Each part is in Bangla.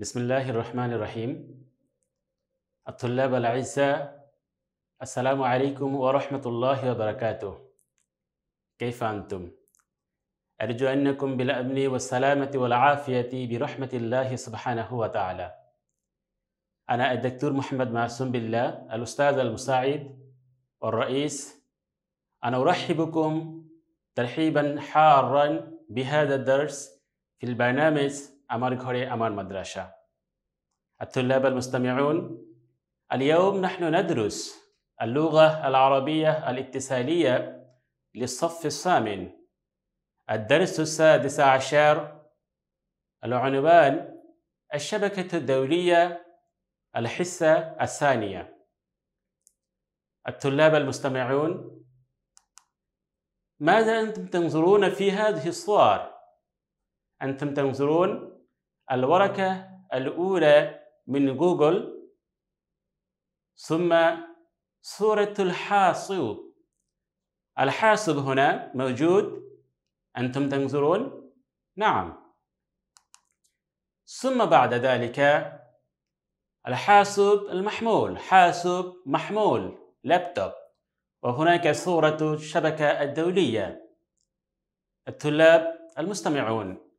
بسم الله الرحمن الرحيم الطلاب العزاء السلام عليكم ورحمة الله وبركاته كيف أنتم؟ أرجو أنكم بالأمن والسلامة والعافية برحمة الله سبحانه وتعالى أنا الدكتور محمد معصوم بالله الأستاذ المساعد والرئيس أنا أرحبكم ترحيبا حارا بهذا الدرس في البرنامج أمار ঘরে أمار মাদ্রাসা الطلاب المستمعون اليوم نحن ندرس اللغة العربية الاتصالية للصف الثامن الدرس السادس عشر العنوان الشبكة الدولية الحصة الثانية الطلاب المستمعون ماذا أنتم تنظرون في هذه الصور؟ أنتم تنظرون الورقة الأولى من جوجل ثم صورة الحاسوب الحاسوب هنا موجود أنتم تنظرون نعم ثم بعد ذلك الحاسوب المحمول حاسوب محمول لابتوب وهناك صورة الشبكة الدولية الطلاب المستمعون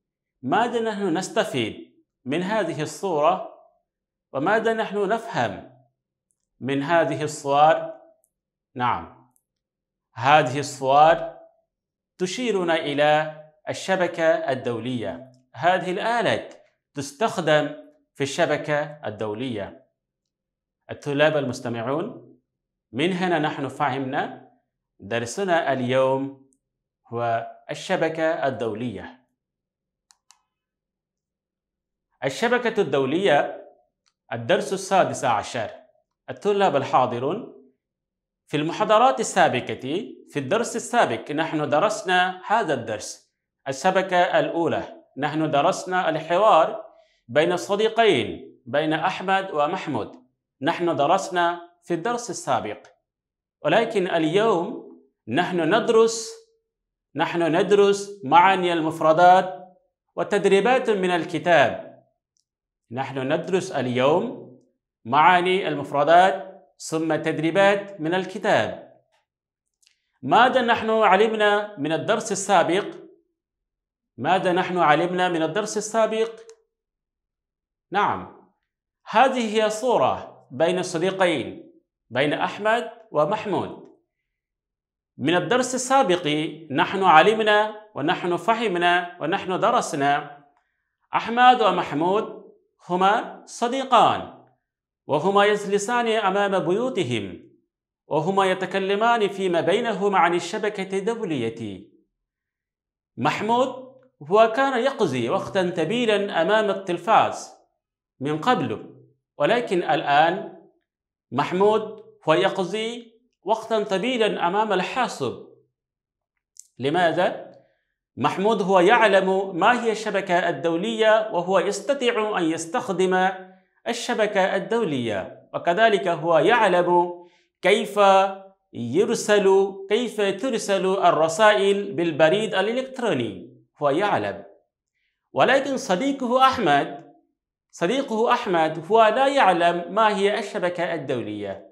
ماذا نحن نستفيد من هذه الصورة وماذا نحن نفهم من هذه الصور نعم هذه الصور تشيرنا إلى الشبكة الدولية هذه الآلة تستخدم في الشبكة الدولية الطلاب المستمعون من هنا نحن فهمنا درسنا اليوم هو الشبكة الدولية الشبكة الدولية الدرس السادس عشر الطلاب الحاضرون في المحاضرات السابقة في الدرس السابق نحن درسنا هذا الدرس الشبكة الأولى نحن درسنا الحوار بين الصديقين بين أحمد ومحمود نحن درسنا في الدرس السابق ولكن اليوم نحن ندرس نحن ندرس معاني المفردات وتدريبات من الكتاب نحن ندرس اليوم معاني المفردات ثم تدريبات من الكتاب ماذا نحن علمنا من الدرس السابق؟ ماذا نحن علمنا من الدرس السابق؟ نعم هذه هي صورة بين الصديقين بين أحمد ومحمود من الدرس السابق نحن علمنا ونحن فهمنا ونحن درسنا أحمد ومحمود هما صديقان وهما يجلسان أمام بيوتهم وهما يتكلمان فيما بينهما عن الشبكة الدولية محمود هو كان يقضي وقتا طويلا أمام التلفاز من قبل ولكن الآن محمود هو يقضي وقتا طويلا أمام الحاسب لماذا؟ محمود هو يعلم ما هي الشبكة الدولية وهو يستطيع أن يستخدم الشبكة الدولية وكذلك هو يعلم كيف يرسل كيف ترسل الرسائل بالبريد الإلكتروني هو يعلم ولكن صديقه أحمد صديقه أحمد هو لا يعلم ما هي الشبكة الدولية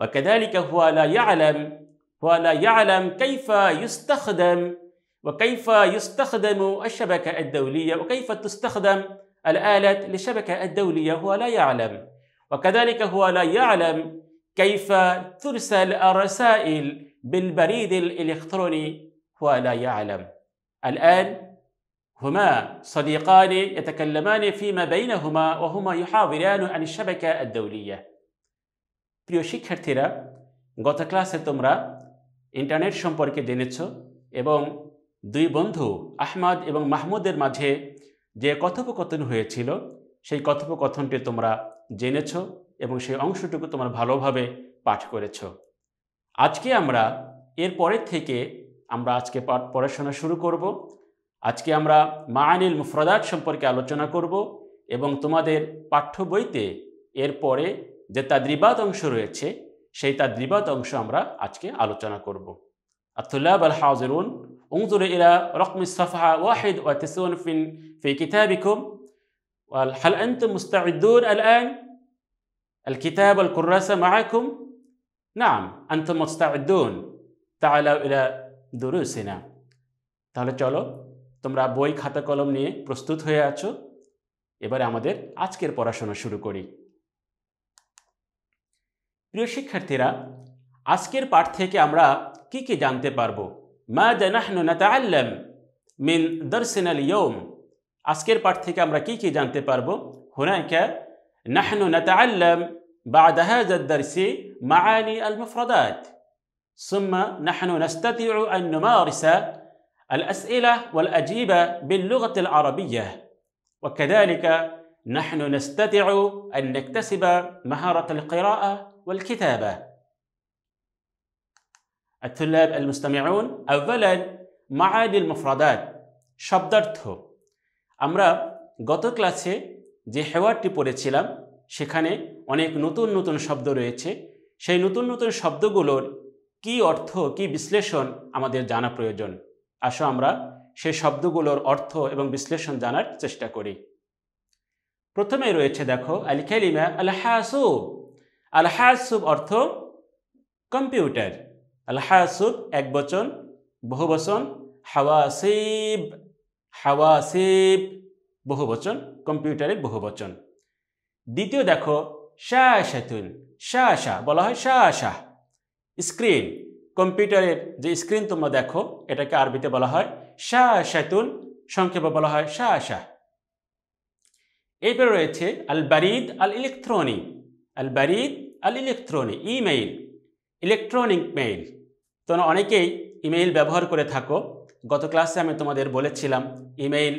وكذلك هو لا يعلم هو لا يعلم كيف يستخدم وكيف يستخدم الشبكة الدولية وكيف تستخدم الآلة للشبكة الدولية هو لا يعلم وكذلك هو لا يعلم كيف ترسل الرسائل بالبريد الإلكتروني هو لا يعلم الآن هما صديقان يتكلمان فيما بينهما وهما يحاوران عن الشبكة الدولية প্রিয় শিক্ষার্থীরা গত ক্লাসে তোমরা ইন্টারনেট সম্পর্কে এবং দুই বন্ধু আহমাদ এবং মাহমুদের মাঝে যে কথোপকথন হয়েছিল সেই কথোপকথনটি তোমরা জেনেছ এবং সেই অংশটুকু তোমরা ভালোভাবে পাঠ করেছ আজকে আমরা এর পরের থেকে আমরা আজকে পড়াশোনা শুরু করব আজকে আমরা মা আনিল মুফরাদাত সম্পর্কে আলোচনা করব এবং তোমাদের পাঠ্য বইতে এরপরে যে তাদ্রিবাদ অংশ রয়েছে সেই তাদ্রিবাদ অংশ আমরা আজকে আলোচনা করব الطلاب الحاضرون انظروا إلى رقم الصفحة 91 في, في كتابكم هل أنتم مستعدون الآن؟ الكتاب والكراسة معكم؟ نعم أنتم مستعدون تعالوا إلى دروسنا তাহলে চলো তোমরা বই খাতা কলম নিয়ে প্রস্তুত হয়ে আছো এবারে আমাদের আজকের পড়াশোনা শুরু করি প্রিয় শিক্ষার্থীরা আজকের পাঠ থেকে আমরা কি কি জানতে পারব মা নাহনু নাতাআল্লাম মিন দর্সিনাল ইয়ম আজকের পাঠ থেকে আমরা কি কি জানতে পারব হুনাইকা নাহনু নাতাআল্লাম بعد هذا الدرس معاني المفردات ثم نحن نستطيع أن نمارس الأسئلة والأجيبة باللغة العربية وكذلك نحن نستطيع أن نكتسب مهارة القراءة والكتابة الطلاب المستمعون أولا معاني المفردات শব্দার্থ আমরা গত ক্লাসে যে হেওয়ারটি পড়েছিলাম সেখানে অনেক নতুন নতুন শব্দ রয়েছে সেই নতুন নতুন শব্দগুলোর কি অর্থ কি বিশ্লেষণ আমাদের জানা প্রয়োজন আসো আমরা সেই শব্দগুলোর অর্থ এবং বিশ্লেষণ জানার চেষ্টা করি প্রথমে রয়েছে দেখো আল খেলিমা আল আল অর্থ কম্পিউটার আলহাসুদ এক বচন বহু বচন হাওয়াসিব হাওয়াসিব বহু বচন কম্পিউটারের বহু বচন দ্বিতীয় দেখো শাহাতুন শাহ বলা হয় শাহ স্ক্রিন কম্পিউটারের যে স্ক্রিন তোমরা দেখো এটাকে আরবিতে বলা হয় শাহাতুন সংক্ষেপে বলা হয় শাহ এরপরে রয়েছে আল বারিদ আল ইলেকট্রনিক আল বারিদ আল ইলেকট্রনিক ইমেইল ইলেকট্রনিক মেইল তোমরা অনেকেই ইমেইল ব্যবহার করে থাকো গত ক্লাসে আমি তোমাদের বলেছিলাম ইমেইল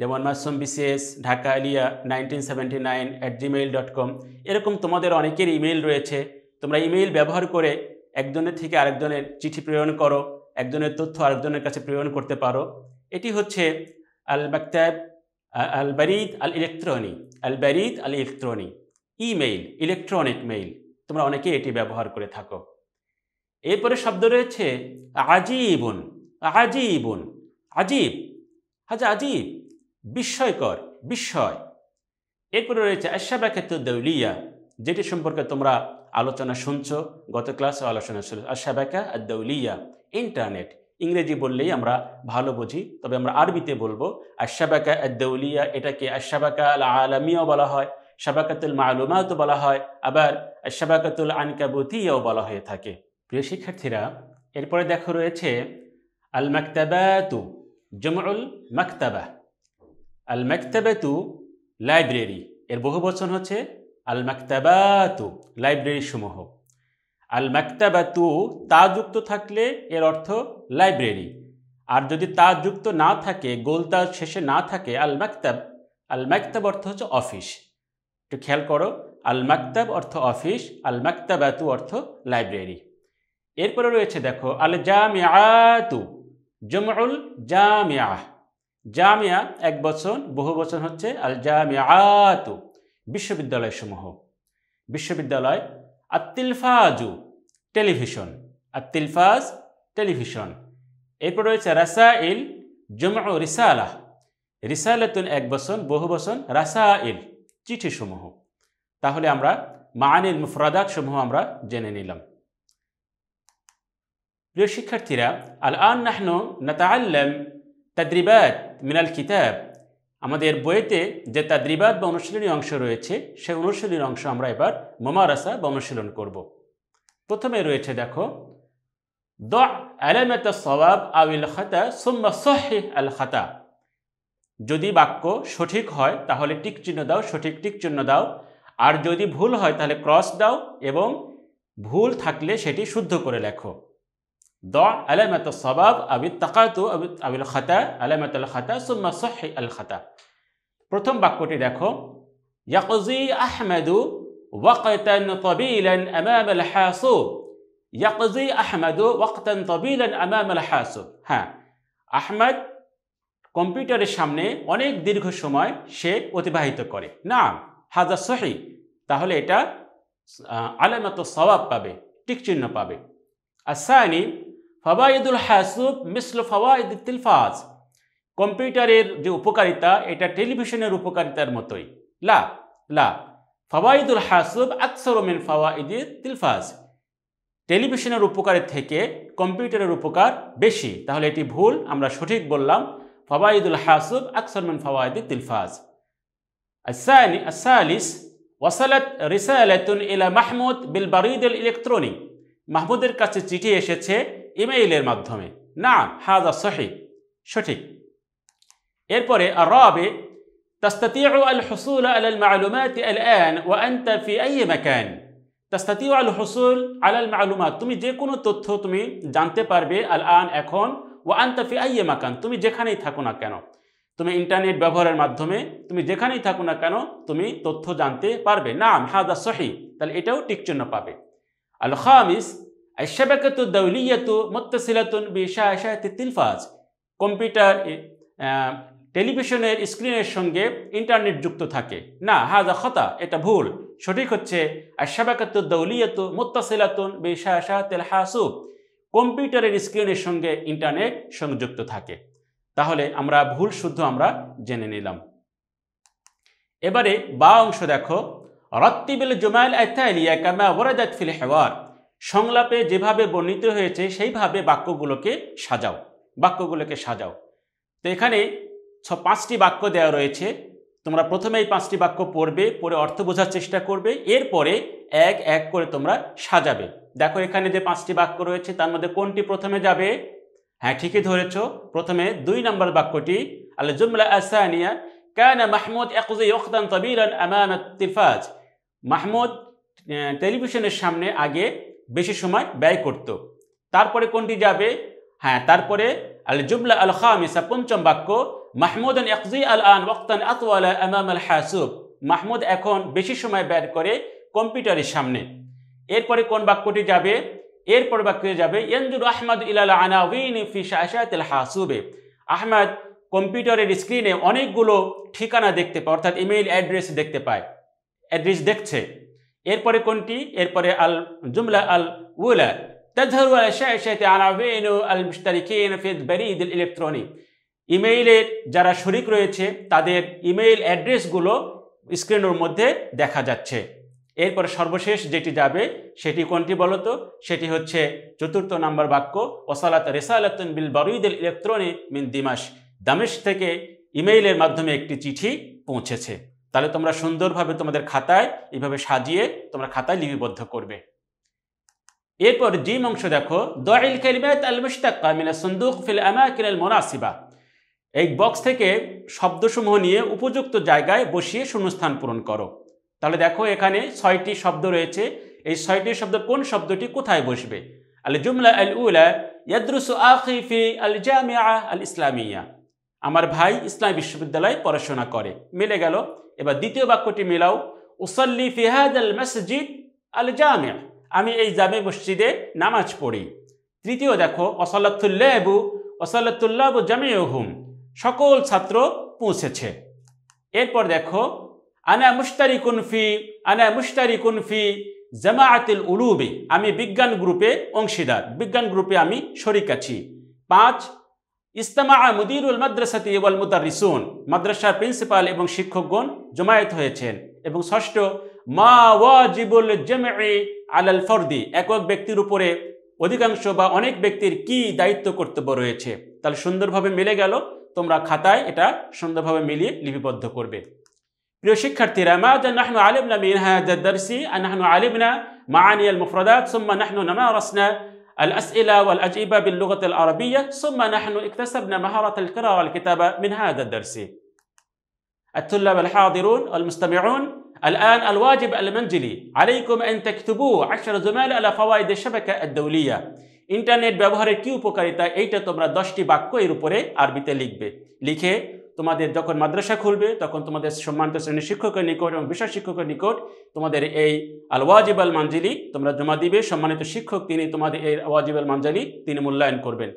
যেমন Masum BCS Dhaka Alia nineteen seventy nine at Gmail dot com এরকম তোমাদের অনেকের ইমেইল রয়েছে তোমরা ইমেইল ব্যবহার করে একজনের থেকে আরেকজনের চিঠি প্রেরণ করো একজনের তথ্য আরেকজনের কাছে প্রেরণ করতে পারো এটি হচ্ছে আল বাক্তাব আল বারিদ আল ইলেকট্রনিক আল বারিদ আল ইলেকট্রনিক ইমেইল ইলেকট্রনিক মেইল তোমরা অনেকেই এটি ব্যবহার করে থাকো এরপরে শব্দ রয়েছে আজীবন আজীবন আজীব হাজ আজীব বিস্ময়কর বিস্ময় এরপরে রয়েছে আশাবা ক্ষেত্র দৌলিয়া যেটি সম্পর্কে তোমরা আলোচনা শুনছ গত ক্লাসে আলোচনা ছিল আশাবাকা আর দৌলিয়া ইন্টারনেট ইংরেজি বললেই আমরা ভালো বুঝি তবে আমরা আরবিতে বলবো আশাবাকা আর দৌলিয়া এটাকে আশাবাকা আল আলামিয়াও বলা হয় শাবাকাতুল মালুমাতও বলা হয় আবার আশাবাকাতুল আনকাবুতিয়াও বলা হয়ে থাকে প্রিয় শিক্ষার্থীরা এরপরে দেখো রয়েছে আল মাকতাবাতু জমুল মাকতাবা আল মাকতাবাতু লাইব্রেরি এর বহু বচন হচ্ছে আল মাকতাবাতু লাইব্রেরি সমূহ আল মাকতাবাতু তা যুক্ত থাকলে এর অর্থ লাইব্রেরি আর যদি তা যুক্ত না থাকে গোল তা শেষে না থাকে আল মাকতাব আল মাকতাব অর্থ হচ্ছে অফিস একটু খেয়াল করো আল মাকতাব অর্থ অফিস আল মাকতাবাতু অর্থ লাইব্রেরি এরপরে রয়েছে দেখো আল জামিয়াতু জমউল জামিয়া জামিয়া এক বচন বহু বচন হচ্ছে আল জামিয়াতু সমূহ বিশ্ববিদ্যালয় আত্তিলফাজু টেলিভিশন আত্তিলফাজ টেলিভিশন এরপর রয়েছে রাসা ইল জমা রিসালাহ রিসালাতুন এক বচন বহু বচন চিঠি সমূহ তাহলে আমরা মানিল মুফরাদাত সমূহ আমরা জেনে নিলাম প্রিয় শিক্ষার্থীরা আল আন নাহন নাতাআল্লাম তাদ্রিবাদ মিনাল কিতাব আমাদের বইতে যে তাদ্রিবাদ বা অনুশীলনী অংশ রয়েছে সেই অনুশীলনীর অংশ আমরা এবার মোমারাসা বা অনুশীলন করব প্রথমে রয়েছে দেখো দ আলামাত সওয়াব আউল খাতা সুম্মা সহে আল খাতা যদি বাক্য সঠিক হয় তাহলে টিক চিহ্ন দাও সঠিক টিক চিহ্ন দাও আর যদি ভুল হয় তাহলে ক্রস দাও এবং ভুল থাকলে সেটি শুদ্ধ করে লেখো দা আলামাত সবাব আবি তাকাতু আবিল খাতা আলামাত আল খাতা সুম্মা সহি আল খাতা প্রথম বাক্যটি দেখো ইয়াকজি আহমেদু ওয়াকতান তবিলান আমাম হাসু ইয়াকজি আহমেদু ওয়াকতান তবিলান আমাম আল হাসু হ্যাঁ আহমেদ কম্পিউটারের সামনে অনেক দীর্ঘ সময় সে অতিবাহিত করে না হাজা সহি তাহলে এটা আলামাত সবাব পাবে টিকচিহ্ন পাবে আসানি ফাওয়াইদুল হাসুব মিসল ফাওয়াইদ তিলফাজ কম্পিউটারের যে উপকারিতা এটা টেলিভিশনের উপকারিতার মতোই লা লা ফাওয়াইদুল হাসুব আকসরমিন ফাওয়াইদ তিলফাজ টেলিভিশনের উপকারের থেকে কম্পিউটারের উপকার বেশি তাহলে এটি ভুল আমরা সঠিক বললাম ফাওয়াইদুল হাসুব আকসরমিন ফাওয়াইদ তিলফাজ الثاني الثالث وصلت ইলা মাহমুদ বিল بالبريد ইলেকট্রনিক মাহমুদের কাছে চিঠি এসেছে ইমেইলের মাধ্যমে না হাজা সহি সঠিক এরপরে রবে تستطيع الحصول على المعلومات الآن وأنت في أي مكان تستطيع الحصول على المعلومات তুমি যে কোনো তথ্য তুমি জানতে পারবে আল আন এখন ওয়ান্তা ফি আইয়ে মাকান তুমি যেখানেই থাকো না কেন তুমি ইন্টারনেট ব্যবহারের মাধ্যমে তুমি যেখানেই থাকো না কেন তুমি তথ্য জানতে পারবে নাম হাদা সহি তাহলে এটাও টিকচিহ্ন পাবে আল খামিস الشبكة الدولية متصلة بشاشات التلفاز কম্পিউটার টেলিভিশনের স্ক্রিনের সঙ্গে ইন্টারনেট যুক্ত থাকে না হাজা খতা এটা ভুল সঠিক হচ্ছে আশাবাকাত দৌলিয়াত মোত্তাসিলাতুন বেশাহাতেল হাসুব কম্পিউটারের স্ক্রিনের সঙ্গে ইন্টারনেট সংযুক্ত থাকে তাহলে আমরা ভুল শুদ্ধ আমরা জেনে নিলাম এবারে বা অংশ দেখো রত্তিবিল জুমাইল আইতালিয়া কামা ওরাদাত ফিল হেওয়ার সংলাপে যেভাবে বর্ণিত হয়েছে সেইভাবে বাক্যগুলোকে সাজাও বাক্যগুলোকে সাজাও তো এখানে ছ পাঁচটি বাক্য দেওয়া রয়েছে তোমরা প্রথমে এই পাঁচটি বাক্য পড়বে পড়ে অর্থ বোঝার চেষ্টা করবে এরপরে এক এক করে তোমরা সাজাবে দেখো এখানে যে পাঁচটি বাক্য রয়েছে তার মধ্যে কোনটি প্রথমে যাবে হ্যাঁ ঠিকই ধরেছ প্রথমে দুই নম্বর বাক্যটি আলে জুমলা আসানিয়া কেন মাহমুদ একুজে ইয়খতান তবিরান তিরফাজ মাহমুদ টেলিভিশনের সামনে আগে বেশি সময় ব্যয় করত তারপরে কোনটি যাবে হ্যাঁ তারপরে আল জুবলা আল খামিসা পঞ্চম বাক্য মাহমুদ একজি আল আন ওয়ান আতওয়াল আল হাসুব মাহমুদ এখন বেশি সময় ব্যয় করে কম্পিউটারের সামনে এরপরে কোন বাক্যটি যাবে এরপর বাক্যটি যাবে ইয়ানজুর আহমদ ইলাল উইন ফি শাহাতিল হাসুবে আহমদ কম্পিউটারের স্ক্রিনে অনেকগুলো ঠিকানা দেখতে পায় অর্থাৎ ইমেইল অ্যাড্রেস দেখতে পায় অ্যাড্রেস দেখছে এরপরে কোনটি এরপরে আল জুমলা আল উলা আল تظهر الشاشة عناوين المشتركين في البريد ইলেকট্রনিক ইমেইলের যারা শরিক রয়েছে তাদের ইমেইল অ্যাড্রেসগুলো স্ক্রিনের মধ্যে দেখা যাচ্ছে এরপর সর্বশেষ যেটি যাবে সেটি কোনটি বলতো সেটি হচ্ছে চতুর্থ নম্বর বাক্য ওসালাত রেসালাতুন বিল বারুইদুল ইলেকট্রনিক মিন দিমাস দামেশ থেকে ইমেইলের মাধ্যমে একটি চিঠি পৌঁছেছে তাহলে তোমরা সুন্দরভাবে তোমাদের খাতায় এইভাবে সাজিয়ে তোমরা খাতায় লিপিবদ্ধ করবে এরপর জিম অংশ দেখো দয়াল কালিমাত আল মুশতাক্কা মিনা সন্দুক ফিল মোনাসিবা এই বক্স থেকে শব্দসমূহ নিয়ে উপযুক্ত জায়গায় বসিয়ে শূন্যস্থান পূরণ করো তাহলে দেখো এখানে ছয়টি শব্দ রয়েছে এই ছয়টি শব্দ কোন শব্দটি কোথায় বসবে আল জুমলা আল উলা ইয়াদ্রুসু আখি ফি আল জামিয়া আল ইসলামিয়া আমার ভাই ইসলাম বিশ্ববিদ্যালয়ে পড়াশোনা করে মিলে গেল এবার দ্বিতীয় বাক্যটি মিলাও উসল্লি ফিহাদ আল মসজিদ আল জামে আমি এই জামে মসজিদে নামাজ পড়ি তৃতীয় দেখো অসাল্লাতুল্লাহবু জামে হুম সকল ছাত্র পৌঁছেছে এরপর দেখো আনা মুস্তারি কুনফি আনা মুস্তারি কুনফি আতিল উলুবি আমি বিজ্ঞান গ্রুপে অংশীদার বিজ্ঞান গ্রুপে আমি শরিক আছি পাঁচ ইস্তামা মুদিরুল মাদ্রাসাতি ওয়াল মুদারিসুন মাদ্রাসার প্রিন্সিপাল এবং শিক্ষকগণ জমায়েত হয়েছেন এবং ষষ্ঠ মা ওয়াজিবুল জেমে আলাল ফর্দি একক ব্যক্তির উপরে অধিকাংশ বা অনেক ব্যক্তির কি দায়িত্ব কর্তব্য রয়েছে তাহলে সুন্দরভাবে মিলে গেল তোমরা খাতায় এটা সুন্দরভাবে মিলিয়ে লিপিবদ্ধ করবে প্রিয় শিক্ষার্থীরা মা নাহনু আলিবনা মিনহাদ দারসি আনহানু আলিবনা মা আনিয়াল মুফরাদাত সুম্মা নাহনু নামা রসনা الأسئلة والأجوبة باللغة العربية ثم نحن اكتسبنا مهارة القراءة والكتابة من هذا الدرس الطلاب الحاضرون والمستمعون الآن الواجب المنزلي عليكم أن تكتبوا عشر زمال على فوائد الشبكة الدولية إنترنت ব্যবহারের কি উপকারিতা এইটা তোমরা দশটি বাক্য এর উপরে আরবিতে লিখবে লিখে তোমাদের যখন মাদ্রাসা খুলবে তখন তোমাদের সম্মানিত শ্রেণীর শিক্ষকের নিকট এবং বিশাল শিক্ষকের নিকট তোমাদের এই আল ওয়াজিবাল মাঞ্জিলি তোমরা জমা দিবে সম্মানিত শিক্ষক তিনি তোমাদের এই আওয়াজিবাল মাঞ্জালি তিনি মূল্যায়ন করবেন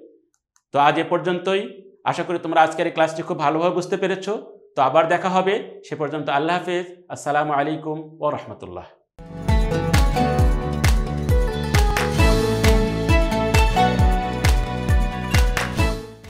তো আজ এ পর্যন্তই আশা করি তোমরা আজকের এই ক্লাসটি খুব ভালোভাবে বুঝতে পেরেছো তো আবার দেখা হবে সে পর্যন্ত আল্লাহ হাফেজ আসসালামু আলাইকুম ও রহমতুল্লাহ